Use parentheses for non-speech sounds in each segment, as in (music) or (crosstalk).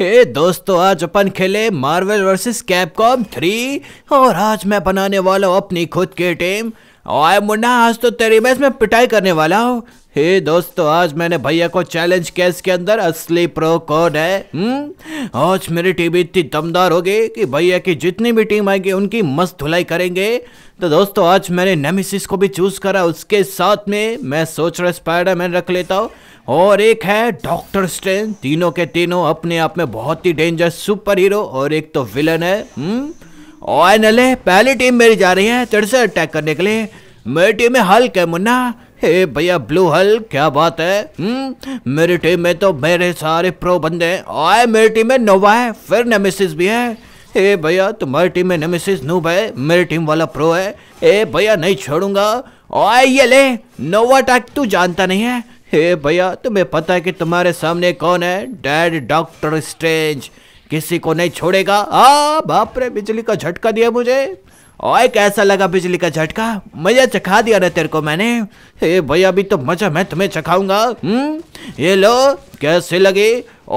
हे दोस्तों आज अपन खेले मार्वल वर्सेस कैपकॉम थ्री और आज मैं बनाने वाला हूँ अपनी खुद की टीम और मुन्ना आज तो तेरी मैच इसमें पिटाई करने वाला हूँ हे दोस्तों आज मैंने भैया को चैलेंज केस के अंदर असली प्रो कोड है हम्म आज मेरी टीम इतनी दमदार होगी कि भैया की जितनी भी टीम आएगी उनकी मस्त धुलाई करेंगे तो दोस्तों आज मैंने नेमिसिस को भी चूज करा उसके साथ में मैं सोच रहा स्पाइडर मैन रख लेता हूँ और एक है डॉक्टर स्टेन तीनों के तीनों अपने आप में बहुत ही डेंजरस सुपर हीरो और एक तो विलन है हम्म? और पहली टीम मेरी जा रही है चढ़ से अटैक करने के लिए मेरी टीम में हल्क है मुन्ना हे भैया ब्लू हल क्या बात है हम्म मेरी टीम में तो मेरे सारे प्रो बंदे हैं आए मेरी टीम में नोवा है फिर नेमेसिस भी है हे भैया तुम्हारी टीम में नेमेसिस नूब है मेरी टीम वाला प्रो है हे भैया नहीं छोड़ूंगा आए ये ले नोवा अटैक तू जानता नहीं है हे भैया तुम्हें पता है कि तुम्हारे सामने कौन है डैड डॉक्टर स्ट्रेंज किसी को नहीं छोड़ेगा आ बाप रे बिजली का झटका दिया मुझे ओए कैसा लगा बिजली का झटका मजा चखा दिया ना तेरे को मैंने हे भैया अभी तो मजा मैं तुम्हें चखाऊंगा हम्म ये लो कैसे लगी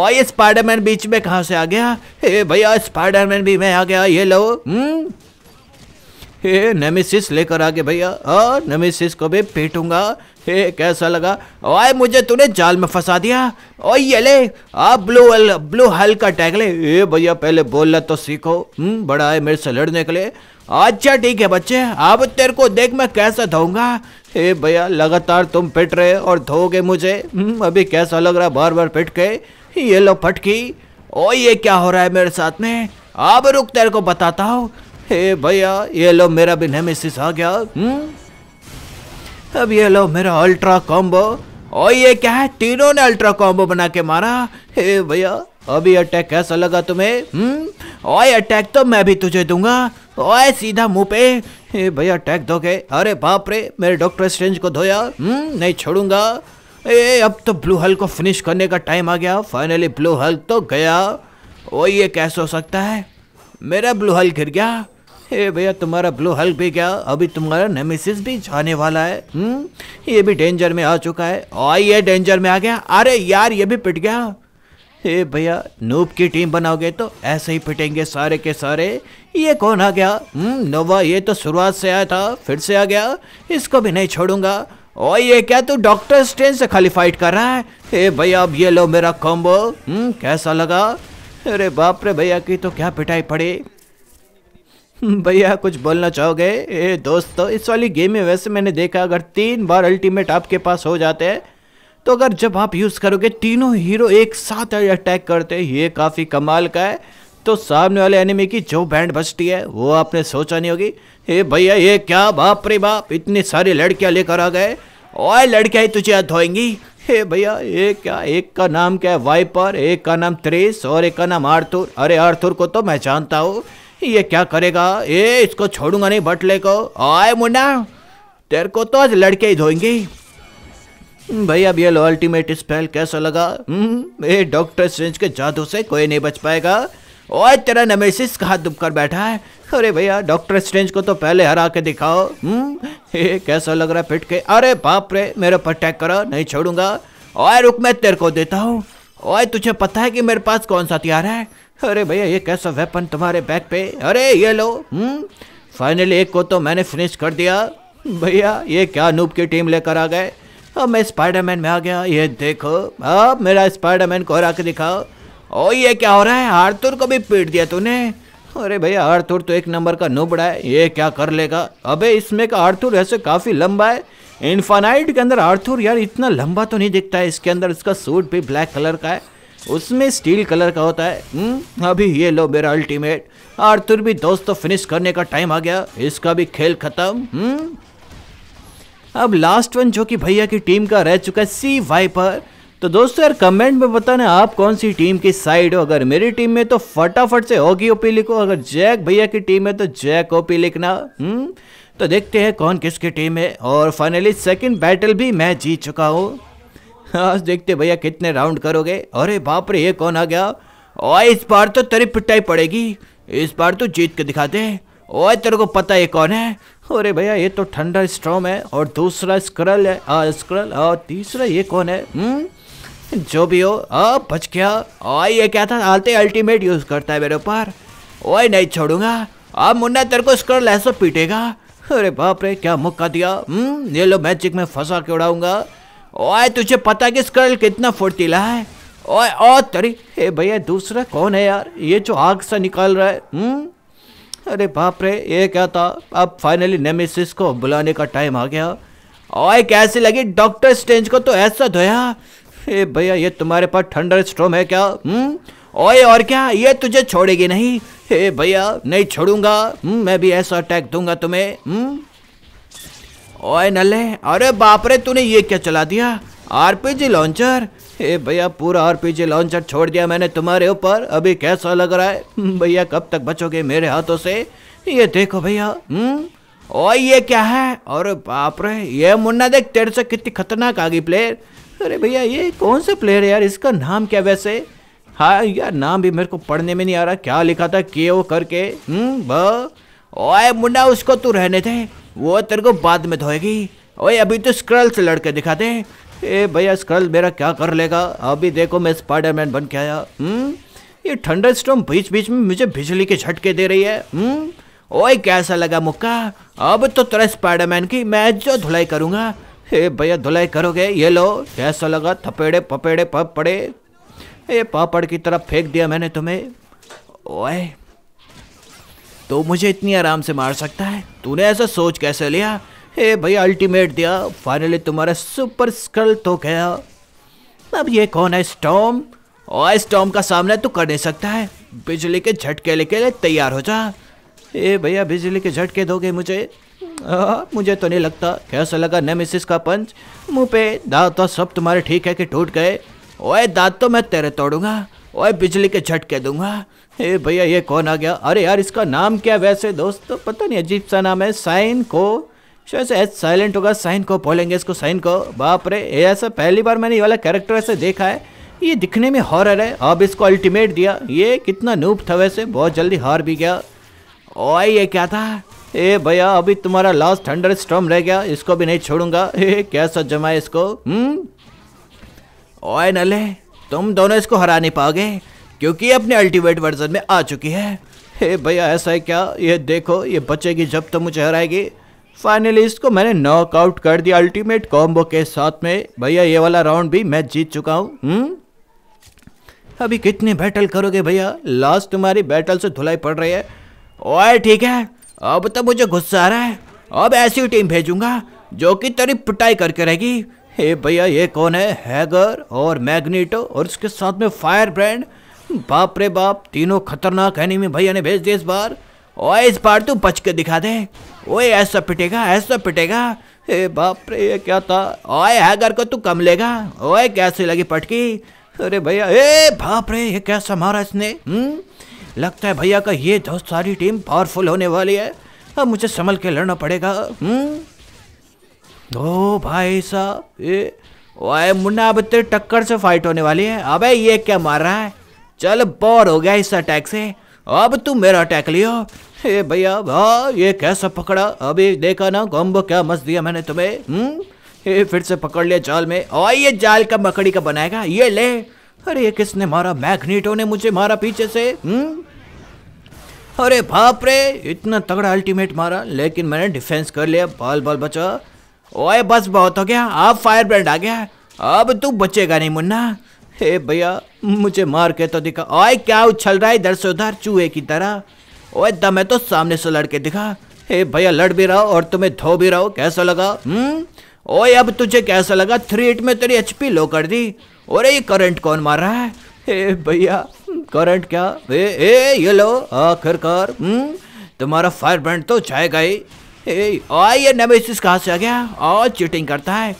और ये स्पाइडरमैन बीच में कहा से आ गया हे भैया स्पाइडरमैन भी मैं आ गया ये लो हम्म हे नेमेसिस लेकर आ गए भैया और नेमेसिस को भी पीटूंगा हे कैसा लगा ओए मुझे तूने जाल में फंसा दिया ओए ये ले आप ब्लू हल ब्लू हल का टैग ले ए भैया पहले बोलना तो सीखो हम हम्म, बड़ा है मेरे से लड़ने के लिए अच्छा ठीक है बच्चे अब तेरे को देख मैं कैसा धोऊंगा हे भैया लगातार तुम पिट रहे और धोगे मुझे हम्म, अभी कैसा लग रहा है बार बार पिट के ये लो फटकी ओ ये क्या हो रहा है मेरे साथ में अब रुक तेरे को बताता हूँ हे भैया ये लो मेरा भी नेमेसिस आ गया हम्म अब ये लो मेरा अल्ट्रा कॉम्बो और ये क्या है तीनों ने अल्ट्रा कॉम्बो बना के मारा हे भैया अभी अटैक कैसा लगा तुम्हें हम्म ओए अटैक तो मैं भी तुझे दूंगा ओए सीधा मुंह पे हे भैया अटैक दोगे अरे बाप रे मेरे डॉक्टर स्ट्रेंज को धोया हम्म नहीं छोड़ूंगा ए अब तो ब्लू हल को फिनिश करने का टाइम आ गया फाइनली ब्लू हल तो गया ओ ये कैसे हो सकता है मेरा ब्लू हल गिर गया हे भैया तुम्हारा ब्लू हल्क भी क्या अभी तुम्हारा नेमेसिस भी जाने वाला है हम्म ये भी डेंजर में आ चुका है और ये डेंजर में आ गया अरे यार ये भी पिट गया हे भैया नूप की टीम बनाओगे तो ऐसे ही पिटेंगे सारे के सारे ये कौन आ गया हम्म, नोवा ये तो शुरुआत से आया था फिर से आ गया इसको भी नहीं छोड़ूंगा और ये क्या तू डॉक्टर स्टेन से खाली फाइट कर रहा है हे भैया अब ये लो मेरा कॉम्बो हम्म, कैसा लगा अरे बाप रे भैया की तो क्या पिटाई पड़ी (laughs) भैया कुछ बोलना चाहोगे ए दोस्तों तो इस वाली गेम में वैसे मैंने देखा अगर तीन बार अल्टीमेट आपके पास हो जाते हैं तो अगर जब आप यूज़ करोगे तीनों हीरो एक साथ अटैक करते हैं ये काफ़ी कमाल का है तो सामने वाले एनिमी की जो बैंड बचती है वो आपने सोचा नहीं होगी हे भैया ये क्या बाप रे बाप इतनी सारी लड़कियाँ लेकर आ गए और लड़कियाँ ही तुझे हाथ धोएंगी हे भैया ये क्या एक का नाम क्या है वाइपर एक का नाम त्रेस और एक का नाम आर्थुर अरे आर्थुर को तो मैं जानता हूँ ये क्या करेगा ए इसको छोड़ूंगा नहीं बटले को आए मुन्ना तेरे को तो आज लड़के ही धोएंगे हम्म, भाई अब ये लो अल्टीमेट स्पेल कैसा लगा हम्म, ए डॉक्टर स्ट्रेंज के जादू से कोई नहीं बच पाएगा ओए तेरा नमेसिस कहाँ दुब कर बैठा है अरे भैया डॉक्टर स्ट्रेंज को तो पहले हरा के दिखाओ ये हम्म, कैसा लग रहा है पिट के अरे बाप रे मेरे पर अटैक करो नहीं छोड़ूंगा ओए रुक मैं तेरे को देता हूँ ओए तुझे पता है कि मेरे पास कौन सा हथियार है अरे भैया ये कैसा वेपन तुम्हारे बैक पे अरे ये लो हम्म फाइनली एक को तो मैंने फिनिश कर दिया भैया ये क्या नूब की टीम लेकर आ गए अब मैं स्पाइडरमैन में आ गया ये देखो अब मेरा स्पाइडरमैन को हरा के दिखाओ ओ ये क्या हो रहा है आरतुर को भी पीट दिया तूने अरे भैया आरतुर तो एक नंबर का नूबड़ा है ये क्या कर लेगा अबे इसमें का आरतुर ऐसे काफ़ी लंबा है इन्फानाइट के अंदर आर्थुर यार इतना लंबा तो नहीं दिखता है इसके अंदर इसका सूट भी ब्लैक कलर का है उसमें स्टील कलर का होता है हुँ? हम्म, अभी ये लो मेरा अल्टीमेट आर्थुर भी दोस्तों तो फिनिश करने का टाइम आ गया इसका भी खेल खत्म हम्म। अब लास्ट वन जो कि भैया की टीम का रह चुका है सी वाई पर तो दोस्तों यार कमेंट में बताना आप कौन सी टीम की साइड हो अगर मेरी टीम में तो फटाफट से होगी ओपी लिखो अगर जैक भैया की टीम है तो जैक ओपी लिखना हम्म तो देखते हैं कौन किसकी टीम है और फाइनली सेकंड बैटल भी मैं जीत चुका हूँ आज देखते भैया कितने राउंड करोगे अरे बाप रे ये कौन आ गया ओए इस बार तो तेरी पिटाई पड़ेगी इस बार तो जीत के दिखाते ओ ओए तेरे को पता ये कौन है अरे भैया ये तो ठंडा स्ट्रॉम है और दूसरा स्क्रल है आ, स्क्रल और तीसरा ये कौन है हुँ? हम्म? जो भी हो आ, बच गया ओए ये क्या था आलते अल्टीमेट यूज़ करता है मेरे ऊपर ओए नहीं छोड़ूंगा अब मुन्ना तेरे को स्क्रल ऐसा पीटेगा अरे बाप रे क्या मुक्का दिया हम्म? ये लो मैजिक में फंसा के उड़ाऊंगा ओए तुझे पता कि स्क्रल कितना फुर्तीला है ओए ओ तरी हे भैया दूसरा कौन है यार ये जो आग सा निकाल रहा है हुँ? हम्म? अरे बाप रे ये क्या था अब फाइनली नेमेसिस को बुलाने का टाइम आ गया ओए कैसे लगी डॉक्टर स्टेंज को तो ऐसा धोया हे भैया ये तुम्हारे पास ठंडर स्ट्रोम है क्या हुँ? हम्म? ओए और क्या ये तुझे छोड़ेगी नहीं हे भैया नहीं छोड़ूंगा हम्म, मैं भी ऐसा अटैक दूंगा तुम्हें हुँ? ओए नल्ले अरे बाप रे तूने ये क्या चला दिया आरपीजी लॉन्चर ए भैया पूरा आरपीजी लॉन्चर छोड़ दिया मैंने तुम्हारे ऊपर अभी कैसा लग रहा है हम्म, भैया कब तक बचोगे मेरे हाथों से ये देखो भैया हम्म। ओ ये क्या है और बाप रे ये मुन्ना देख तेरे से कितनी खतरनाक आ गई प्लेयर अरे भैया ये कौन सा प्लेयर है यार इसका नाम क्या वैसे हाँ यार नाम भी मेरे को पढ़ने में नहीं आ रहा क्या लिखा था के ओ करके हम्म ओए मुन्ना उसको तू रहने थे वो तेरे को बाद में धोएगी ओए अभी तो स्क्रल से लड़के दिखा दे ए भैया स्क्रल मेरा क्या कर लेगा अभी देखो मैं स्पाइडरमैन बन के आया हम्म ये ठंडर स्टोम बीच बीच में मुझे बिजली के झटके दे रही है हम्म ओए कैसा लगा मुक्का अब तो तेरा स्पाइडरमैन की मैं जो धुलाई करूँगा हे भैया धुलाई करोगे ये लो कैसा लगा थपेड़े पपेड़े पप पड़े ए पापड़ की तरफ फेंक दिया मैंने तुम्हें ओए तो मुझे इतनी आराम से मार सकता है तूने ऐसा सोच कैसे लिया हे भाई अल्टीमेट दिया फाइनली तुम्हारा सुपर स्कल तो गया अब ये कौन है स्टॉम और स्टॉम का सामना तू कर नहीं सकता है बिजली के झटके लेके ले तैयार हो जा ए भैया बिजली के झटके दोगे मुझे आ, मुझे तो नहीं लगता कैसा लगा नेमेसिस का पंच मुंह पे दांत तो सब तुम्हारे ठीक है कि टूट गए ओए दांत तो मैं तेरे तोड़ूंगा ओए बिजली के झटके दूंगा ए भैया ये कौन आ गया अरे यार इसका नाम क्या वैसे दोस्त तो पता नहीं अजीब सा नाम है साइन को शायद एच साइलेंट होगा साइन को बोलेंगे इसको साइन को बाप रे ऐसा पहली बार मैंने ये वाला कैरेक्टर ऐसे देखा है ये दिखने में हॉरर है अब इसको अल्टीमेट दिया ये कितना नूप था वैसे बहुत जल्दी हार भी गया और ये क्या था ए भैया अभी तुम्हारा लास्ट हंडर स्ट्रम रह गया इसको भी नहीं छोड़ूंगा (laughs) ए कैसा जमा है इसको हम्म ओए नले तुम दोनों इसको हरा नहीं पाओगे क्योंकि ये अपने अल्टीमेट वर्जन में आ चुकी है हे भैया ऐसा है क्या ये देखो ये बचेगी जब तक तो मुझे हराएगी फाइनली इसको मैंने नॉकआउट कर दिया अल्टीमेट कॉम्बो के साथ में भैया ये वाला राउंड भी मैं जीत चुका हूँ हम्म? अभी कितने बैटल करोगे भैया लास्ट तुम्हारी बैटल से धुलाई पड़ रही है ओए ठीक है अब तो मुझे गुस्सा आ रहा है अब ऐसी टीम भेजूंगा जो कि तेरी पिटाई करके रहेगी हे भैया ये कौन है हैगर और मैग्नेटो और उसके साथ में फायर ब्रांड बाप रे बाप तीनों खतरनाक एनिमी भैया ने भेज दिए इस बार ओए इस बार तू बच के दिखा दे ओए ऐसा पिटेगा ऐसा पिटेगा हे बाप रे ये क्या था ओए हैगर को तू कम लेगा ओए कैसे लगी पटकी अरे भैया ए बाप रे ये कैसा मारा इसने हुँ? हम्म? लगता है भैया का ये दोस्त सारी टीम पावरफुल होने वाली है अब मुझे संभल के लड़ना पड़ेगा हम्म ओ भाई साहब ए ओए मुन्ना अब तेरे टक्कर से फाइट होने वाली है अबे ये क्या मार रहा है चल बोर हो गया इस अटैक से अब तुम मेरा अटैक लियो हे भैया हाँ ये कैसा पकड़ा अभी देखा ना कॉम्बो क्या मस्त दिया मैंने तुम्हें हम्म? हे फिर से पकड़ लिया जाल में और ये जाल का मकड़ी का बनाएगा ये ले अरे ये किसने मारा मैग्नेटो ने मुझे मारा पीछे से हम्म अरे बाप रे इतना तगड़ा अल्टीमेट मारा लेकिन मैंने डिफेंस कर लिया बाल बाल बचा ओए बस बहुत हो गया अब फायर ब्रांड आ गया अब तू बचेगा नहीं मुन्ना हे भैया मुझे मार के तो दिखा ओए क्या उछल रहा है इधर से उधर चूहे की तरह ओए है तो सामने से लड़के दिखा हे भैया लड़ भी रहा और तुम्हें धो भी रहा हो कैसा लगा हम्म ओए अब तुझे कैसा लगा थ्री एट में तेरी एच लो कर दी और ये करंट कौन मार रहा है हे भैया करंट क्या ए, ए ये लो आखिरकार हम्म? तुम्हारा फायर ब्रांड तो जाएगा ही ये नमेसिस कहाँ से आ गया और चीटिंग करता है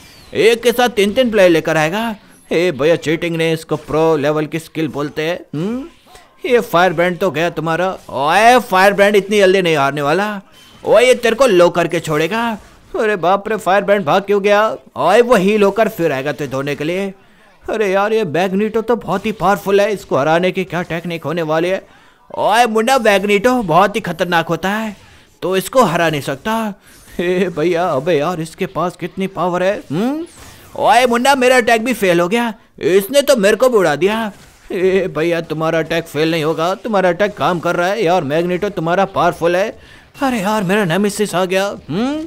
एक के साथ तीन तीन प्लेयर लेकर आएगा ए भैया चीटिंग नहीं इसको प्रो लेवल की स्किल बोलते हैं हम्म? ये फायर ब्रांड तो गया तुम्हारा ओए फायर ब्रांड इतनी जल्दी नहीं हारने वाला ओए ये तेरे को लो करके छोड़ेगा अरे बाप रे फायर ब्रांड भाग क्यों गया ओए वो हील होकर फिर आएगा तुझे धोने के लिए अरे यार ये बैगनीटो तो बहुत ही पावरफुल है इसको हराने की क्या टेक्निक होने वाली है ओए मुंडा बैगनीटो बहुत ही खतरनाक होता है तो इसको हरा नहीं सकता हे भैया अबे यार इसके पास कितनी पावर है हुँ? हम्म? ओए मुन्ना मेरा अटैक भी फेल हो गया इसने तो मेरे को भी उड़ा दिया भैया तुम्हारा अटैक फेल नहीं होगा तुम्हारा अटैक काम कर रहा है यार मैग्नेटो तुम्हारा पावरफुल है अरे यार मेरा नेमेसिस आ गया हम्म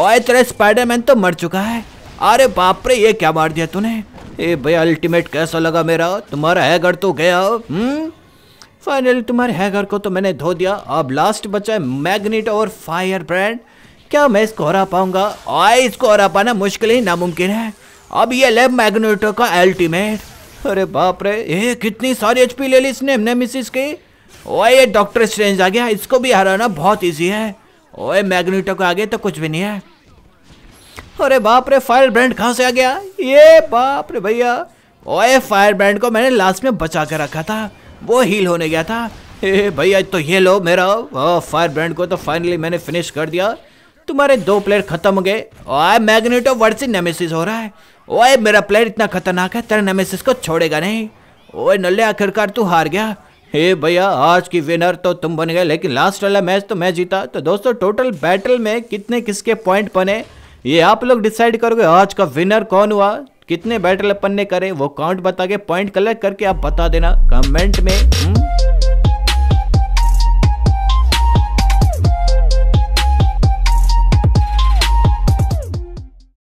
ओए तेरा स्पाइडरमैन तो मर चुका है अरे बाप रे ये क्या मार दिया तूने ए भैया अल्टीमेट कैसा लगा मेरा तुम्हारा हैगर तो गया हम्म फाइनली तुम्हारे हैगर को तो मैंने धो दिया अब लास्ट बचा है मैग्नेटो और फायर ब्रांड क्या मैं इसको हरा पाऊंगा और इसको हरा पाना मुश्किल ही नामुमकिन है अब ये ले मैग्नेटो का अल्टीमेट अरे बाप रे ये कितनी सारी एचपी ले ली इसने नेमिसिस की ओए ये डॉक्टर स्ट्रेंज आ गया इसको भी हराना बहुत ईजी है ओए मैग्नेटो का आगे तो कुछ भी नहीं है अरे बाप रे फायर ब्रांड कहाँ से आ गया ये बाप रे भैया ओए फायर ब्रांड को मैंने लास्ट में बचा कर रखा था वो हील होने गया था भैया तो ये लो मेरा फायर ब्रांड को तो फाइनली मैंने फिनिश कर दिया तुम्हारे दो प्लेयर खत्म हो गए ओए मैग्नेटो वर्सेस नेमेसिस हो रहा है ओए मेरा प्लेयर इतना खतरनाक है तेरा नेमेसिस को छोड़ेगा नहीं ओए नल्ले आखिरकार तू हार गया हे भैया आज की विनर तो तुम बन गए लेकिन लास्ट वाला मैच तो मैं जीता तो दोस्तों टोटल बैटल में कितने किसके पॉइंट बने ये आप लोग डिसाइड करोगे आज का विनर कौन हुआ कितने बैटल अपन ने करे वो काउंट बता के पॉइंट कलेक्ट करके आप बता देना कमेंट में हुँ? हम्म।